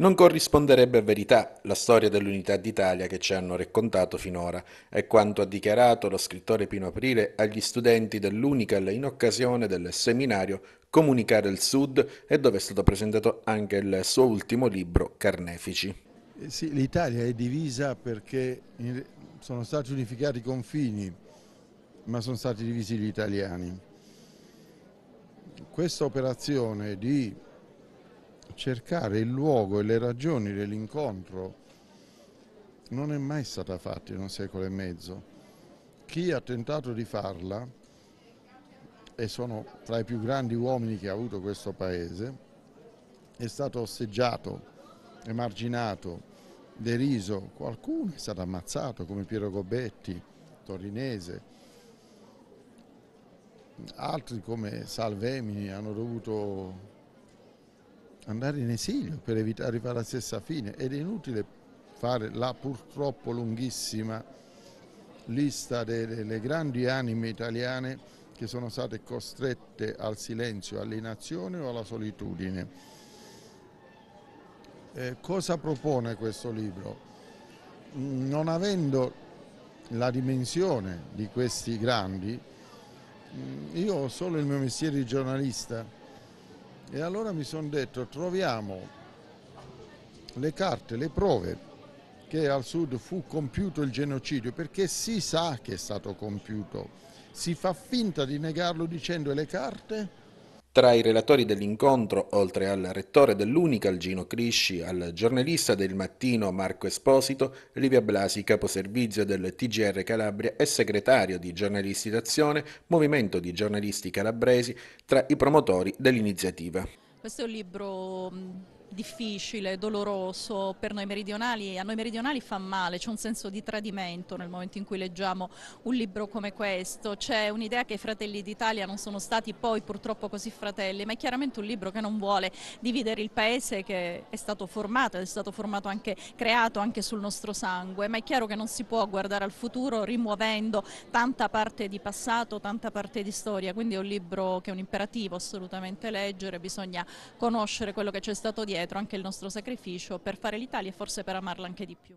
Non corrisponderebbe a verità la storia dell'unità d'Italia che ci hanno raccontato finora, è quanto ha dichiarato lo scrittore Pino Aprile agli studenti dell'Unical in occasione del seminario Comunicare il Sud e dove è stato presentato anche il suo ultimo libro Carnefici. Eh sì, l'Italia è divisa perché sono stati unificati i confini, ma sono stati divisi gli italiani. Questa operazione di cercare il luogo e le ragioni dell'incontro non è mai stata fatta in un secolo e mezzo. Chi ha tentato di farla, e sono tra i più grandi uomini che ha avuto questo paese, è stato osseggiato, emarginato, deriso, qualcuno è stato ammazzato come Piero Gobetti, torinese, altri come Salvemini hanno dovuto andare in esilio per evitare di fare la stessa fine ed è inutile fare la purtroppo lunghissima lista delle grandi anime italiane che sono state costrette al silenzio, all'inazione o alla solitudine. Eh, cosa propone questo libro? Mm, non avendo la dimensione di questi grandi, mm, io ho solo il mio mestiere di giornalista e allora mi sono detto troviamo le carte, le prove che al sud fu compiuto il genocidio perché si sa che è stato compiuto, si fa finta di negarlo dicendo le carte tra i relatori dell'incontro, oltre al rettore dell'Unica, Gino Crisci, al giornalista del mattino Marco Esposito, Livia Blasi, caposervizio del TGR Calabria e segretario di Giornalisti d'Azione, Movimento di Giornalisti Calabresi, tra i promotori dell'iniziativa. Questo è un libro difficile, doloroso per noi meridionali, a noi meridionali fa male, c'è un senso di tradimento nel momento in cui leggiamo un libro come questo, c'è un'idea che i fratelli d'Italia non sono stati poi purtroppo così fratelli, ma è chiaramente un libro che non vuole dividere il paese che è stato formato, è stato formato anche, creato anche sul nostro sangue, ma è chiaro che non si può guardare al futuro rimuovendo tanta parte di passato, tanta parte di storia, quindi è un libro che è un imperativo assolutamente leggere, bisogna conoscere quello che c'è stato dietro dietro anche il nostro sacrificio per fare l'Italia e forse per amarla anche di più.